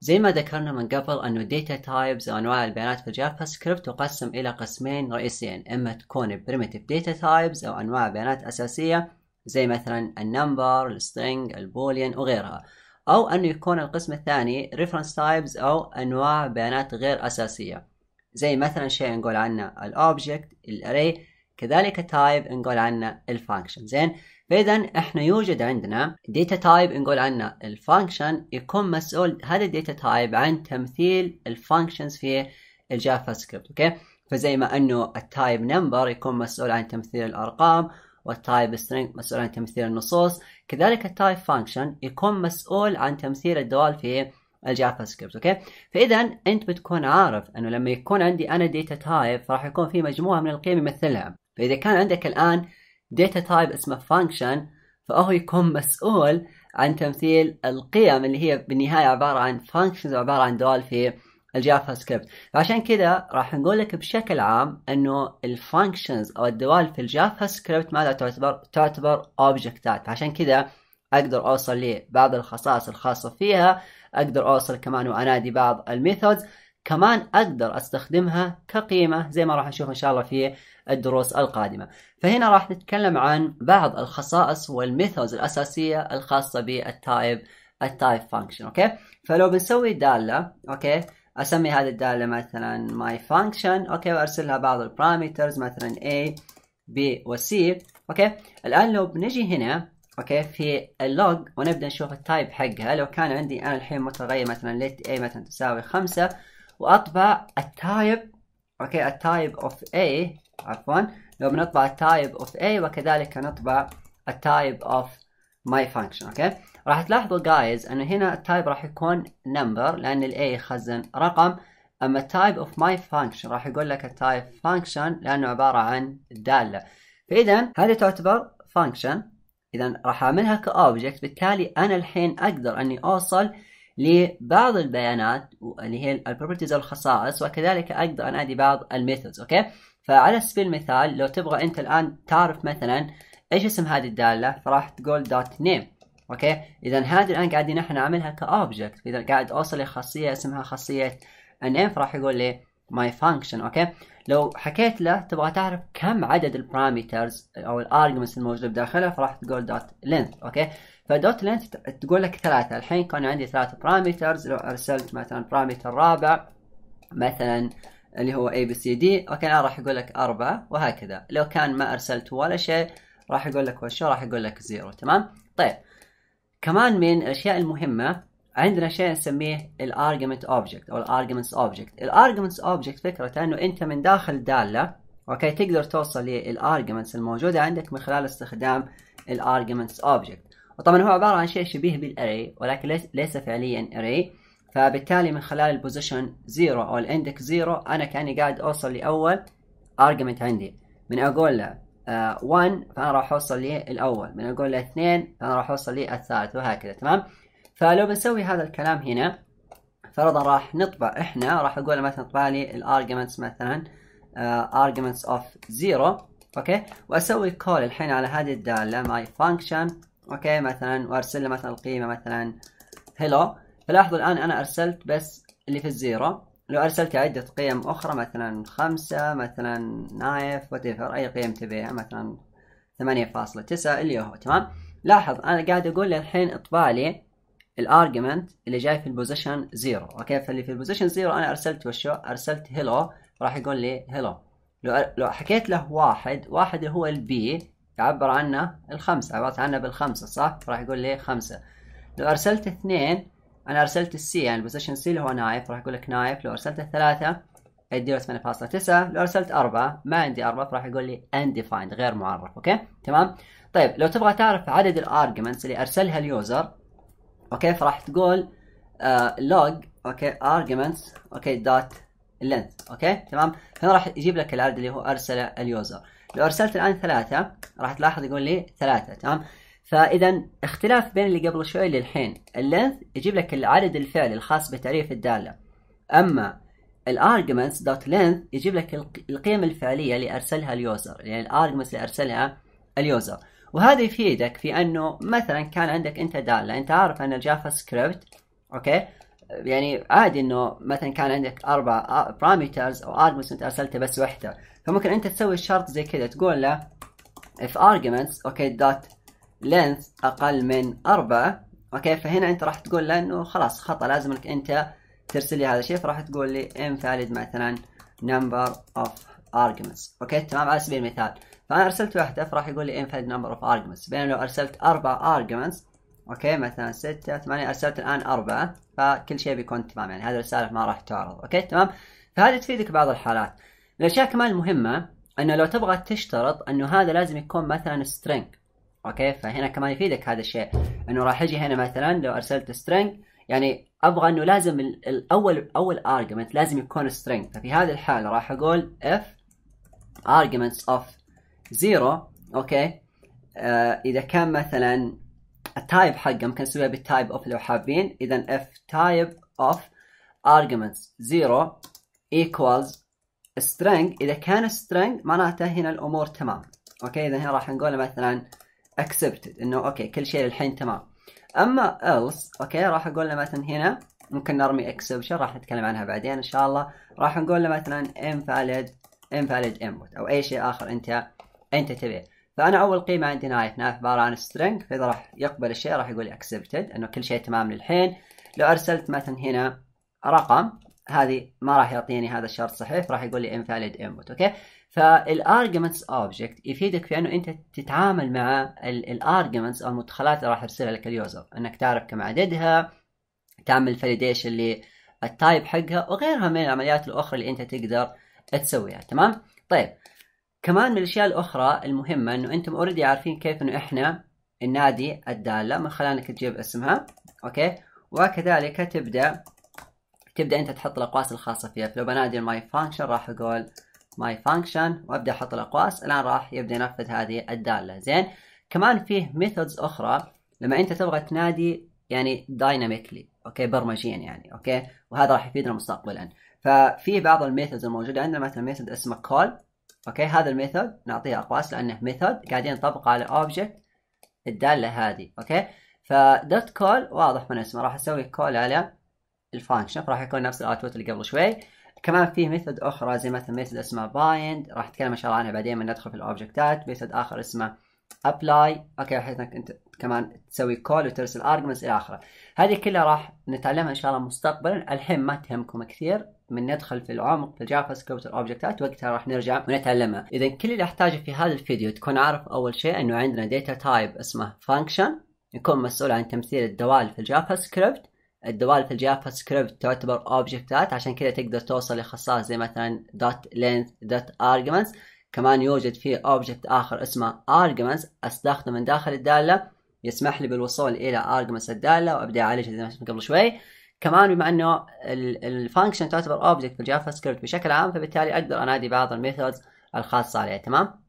زي ما ذكرنا من قبل أنه Data Types أو أنواع البيانات في الجافا سكريبت تقسم إلى قسمين رئيسيين إما تكون Primitive Data Types أو أنواع بيانات أساسية زي مثلا النمبر السترينج البولين وغيرها أو أنه يكون القسم الثاني Reference Types أو أنواع بيانات غير أساسية زي مثلا شيء نقول عنه الأوبجكت الأري كذلك Type نقول عنه الفانكشن زين فاذا احنا يوجد عندنا داتا تايب نقول عنه الفانكشن يكون مسؤول هذا الداتا تايب عن تمثيل الفانكشنز في الجافا سكريبت اوكي فزي ما انه التايب نمبر يكون مسؤول عن تمثيل الارقام والتايب سترينج مسؤول عن تمثيل النصوص كذلك التايب فانكشن يكون مسؤول عن تمثيل الدوال في الجافا سكريبت اوكي فاذا انت بتكون عارف انه لما يكون عندي انا داتا تايب فراح يكون في مجموعه من القيم يمثلها فاذا كان عندك الان داتا تايب اسمه فانكشن فهو يكون مسؤول عن تمثيل القيم اللي هي بالنهاية عبارة عن فانكشنز عبارة عن دول في الجافا سكريبت فعشان كذا راح نقول لك بشكل عام انه الفانكشنز او الدوال في الجافا سكريبت ماذا تعتبر تعتبر اوبجكتات فعشان كذا اقدر اوصل لبعض الخصائص الخاصة فيها اقدر اوصل كمان وانادي بعض الميثودز كمان اقدر استخدمها كقيمه زي ما راح نشوف ان شاء الله في الدروس القادمه فهنا راح نتكلم عن بعض الخصائص والميثودز الاساسيه الخاصه بالتايب التايب فانكشن اوكي فلو بنسوي داله اوكي اسمي هذه الداله مثلا ماي فانكشن اوكي وارسل لها بعض البارامترز مثلا a b و c اوكي الان لو بنجي هنا اوكي في اللوج ونبدا نشوف التايب حقها لو كان عندي انا الحين متغير مثلا ليت a مثلا تساوي 5 واطبع التايب اوكي التايب اوف A عفوا لو بنطبع التايب اوف A وكذلك نطبع التايب اوف my function اوكي راح تلاحظوا جايز انه هنا التايب راح يكون number لان الاي A رقم اما التايب اوف my function راح يقول لك التايب function لانه عباره عن داله فاذا هذه تعتبر function اذا راح اعملها كاوبجكت بالتالي انا الحين اقدر اني اوصل لبعض البيانات اللي هي البروبرتيز الخصائص وكذلك اقدر انادي بعض الميثودز اوكي فعلى سبيل المثال لو تبغى انت الان تعرف مثلا ايش اسم هذه الداله فراح تقول دوت نيم اوكي اذا هذه الان قاعدين نحن نعملها كاوبجكت فاذا قاعد اوصل لخاصيه اسمها خاصيه النيم فراح يقول لي ماي فانكشن اوكي لو حكيت له تبغى تعرف كم عدد البارامترز او الارجمنتس الموجوده بداخلها فراح تقول دوت لينث اوكي فدوت لينث تقول لك ثلاثه الحين كان عندي ثلاثه بارامترز لو ارسلت مثلا بارامتر رابع مثلا اللي هو اي بي سي دي اوكي انا راح اقول لك اربعه وهكذا لو كان ما ارسلت ولا شيء راح اقول لك وش راح اقول لك زيرو تمام طيب كمان من الاشياء المهمه عندنا شيء نسميه الارجمنت اوبجكت او الارجمنتس اوبجكت الارجمنتس اوبجكت فكرته انه انت من داخل داله اوكي تقدر توصل للارجمنتس الموجوده عندك من خلال استخدام الارجمنتس اوبجكت وطبعا هو عباره عن شيء شبيه بالاري ولكن ليس فعليا اري فبالتالي من خلال البوزيشن 0 او الاندكس 0 انا كاني قاعد اوصل لاول ارجمنت عندي من اقول له 1 آه، فانا راح اوصل للاول من اقول له 2 فانا راح اوصل للثالث وهكذا تمام فلو بنسوي هذا الكلام هنا فرضا راح نطبع احنا راح اقول مثلا اطبع لي الارجمنتس مثلا آه، arguments of zero اوكي واسوي كول الحين على هذه الداله ماي فانكشن اوكي مثلا وارسل له مثلا القيمه مثلا hello فلاحظوا الان انا ارسلت بس اللي في الزيرو لو ارسلت عده قيم اخرى مثلا خمسة مثلا نايف وات اي قيم تبيها مثلا 8.9 اللي هو تمام لاحظ انا قاعد اقول الحين اطبع لي الارجيومنت اللي جاي في البوزيشن 0 اوكي فاللي في البوزيشن 0 انا ارسلت وشو ارسلت هيلو راح يقول لي هيلو لو لو حكيت له واحد واحد اللي هو البي يعبر عنه الخمسة عبرت عنه بالخمسة صح راح يقول لي خمسة لو ارسلت اثنين انا ارسلت السي يعني البوزيشن سي اللي هو نايف راح يقول لك نايف لو ارسلت ثلاثة له 8.9 لو ارسلت أربعة ما عندي أربعة فراح يقول لي undefined غير معرف اوكي تمام طيب لو تبغى تعرف عدد الارجيومنتس اللي ارسلها اليوزر اوكي فراح تقول لوج آه، اوكي ارجمنتس اوكي دوت لينث اوكي تمام هنا راح يجيب لك العدد اللي هو ارسله اليوزر لو ارسلت الان ثلاثة راح تلاحظ يقول لي ثلاثة تمام فاذا اختلاف بين اللي قبل شوي للحين اللينث يجيب لك العدد الفعلي الخاص بتعريف الدالة اما الارجمنتس دوت لينث يجيب لك القيم الفعليه اللي ارسلها اليوزر يعني الارجمنتس اللي ارسلها اليوزر وهذا يفيدك في انه مثلا كان عندك انت داله انت عارف ان الجافا سكريبت اوكي يعني عادي انه مثلا كان عندك اربع بارامترز او ارجمنتس انت ارسلتها بس وحده فممكن انت تسوي شرط زي كذا تقول له if arguments اوكي دوت لينث اقل من اربعه اوكي فهنا انت راح تقول له انه خلاص خطا لازم انك انت ترسل لي هذا الشيء فراح تقول لي invalid مثلا number of arguments اوكي تمام على سبيل المثال فانا ارسلت واحده فراح يقول لي infinite number of arguments بينما لو ارسلت اربع arguments اوكي مثلا ستة ثمانية ارسلت الان اربعة فكل شيء بيكون تمام يعني هذه الرسالة ما راح تعرض اوكي تمام فهذه تفيدك بعض الحالات من الاشياء كمان المهمة انه لو تبغى تشترط انه هذا لازم يكون مثلا string اوكي فهنا كمان يفيدك هذا الشيء انه راح يجي هنا مثلا لو ارسلت string يعني ابغى انه لازم الاول اول argument لازم يكون string ففي هذه الحالة راح اقول if arguments of زيرو اوكي آه اذا كان مثلا التايب حقه ممكن نسويها بالتايب اوف لو حابين اذا اف تايب اوف arguments 0 equals string اذا كان string معناته هنا الامور تمام اوكي اذا هنا راح نقول مثلا accepted انه اوكي كل شيء الحين تمام اما else اوكي راح اقول له مثلا هنا ممكن نرمي exception راح نتكلم عنها بعدين ان شاء الله راح نقول له مثلا invalid invalid input او اي شيء اخر انت انت تبيه فانا اول قيمه عندي نايف نايف عباره عن سترينج فاذا راح يقبل الشيء راح يقول اكسبتد انه كل شيء تمام للحين لو ارسلت مثلا هنا رقم هذه ما راح يعطيني هذا الشرط صحيح راح يقول لي invalid input اوكي فالارجمنتس اوبجكت يفيدك في انه انت تتعامل مع الارجمنتس او المدخلات اللي راح يرسلها لك اليوزر انك تعرف كم عددها تعمل فاليديشن للتايب حقها وغيرها من العمليات الاخرى اللي انت تقدر تسويها تمام طيب كمان من الاشياء الاخرى المهمه انه انتم اوريدي عارفين كيف انه احنا النادي الداله من خلال انك تجيب اسمها اوكي وكذلك تبدا تبدا انت تحط الاقواس الخاصه فيها فلو بنادي الماي فانكشن راح اقول ماي فانكشن وابدا احط الاقواس الان راح يبدا ينفذ هذه الداله زين كمان فيه ميثودز اخرى لما انت تبغى تنادي يعني دايناميكلي اوكي برمجيا يعني اوكي وهذا راح يفيدنا مستقبلا ففي بعض الميثودز الموجوده عندنا مثلا ميثود اسمه كول اوكي هذا الميثود نعطيه اقواس لانه ميثود قاعدين نطبقه على اوبجكت الداله هذه اوكي فدوت كول واضح من اسمه راح اسوي كول على الفانكشن راح يكون نفس الاوتبوت اللي قبل شوي كمان في ميثود اخرى زي مثلا ميثود اسمه بايند راح اتكلم ان شاء الله عنها بعدين من ندخل في الاوبجكتات ميثود اخر اسمه ابلاي اوكي بحيث انك انت كمان تسوي كول وترسل ارجمنتس الى اخره هذه كلها راح نتعلمها ان شاء الله مستقبلا الحين ما تهمكم كثير من ندخل في العمق في الجافا سكريبت الاوبجكتات وقتها راح نرجع ونتعلمها اذا كل اللي احتاجه في هذا الفيديو تكون عارف اول شيء انه عندنا داتا تايب اسمه فانكشن يكون مسؤول عن تمثيل الدوال في الجافا سكريبت الدوال في الجافا سكريبت تعتبر اوبجكتات عشان كذا تقدر توصل لخصائص زي مثلا دوت لينث دوت ارجمنتس كمان يوجد فيه اوبجكت اخر اسمه arguments استخدمه من داخل الداله يسمح لي بالوصول الى arguments الداله وابدا اعالجها زي ما قبل شوي كمان بما انه الفانكشن تعتبر اوبجكت في الجافا سكريبت بشكل عام فبالتالي اقدر انادي بعض الميثودز الخاصه عليه تمام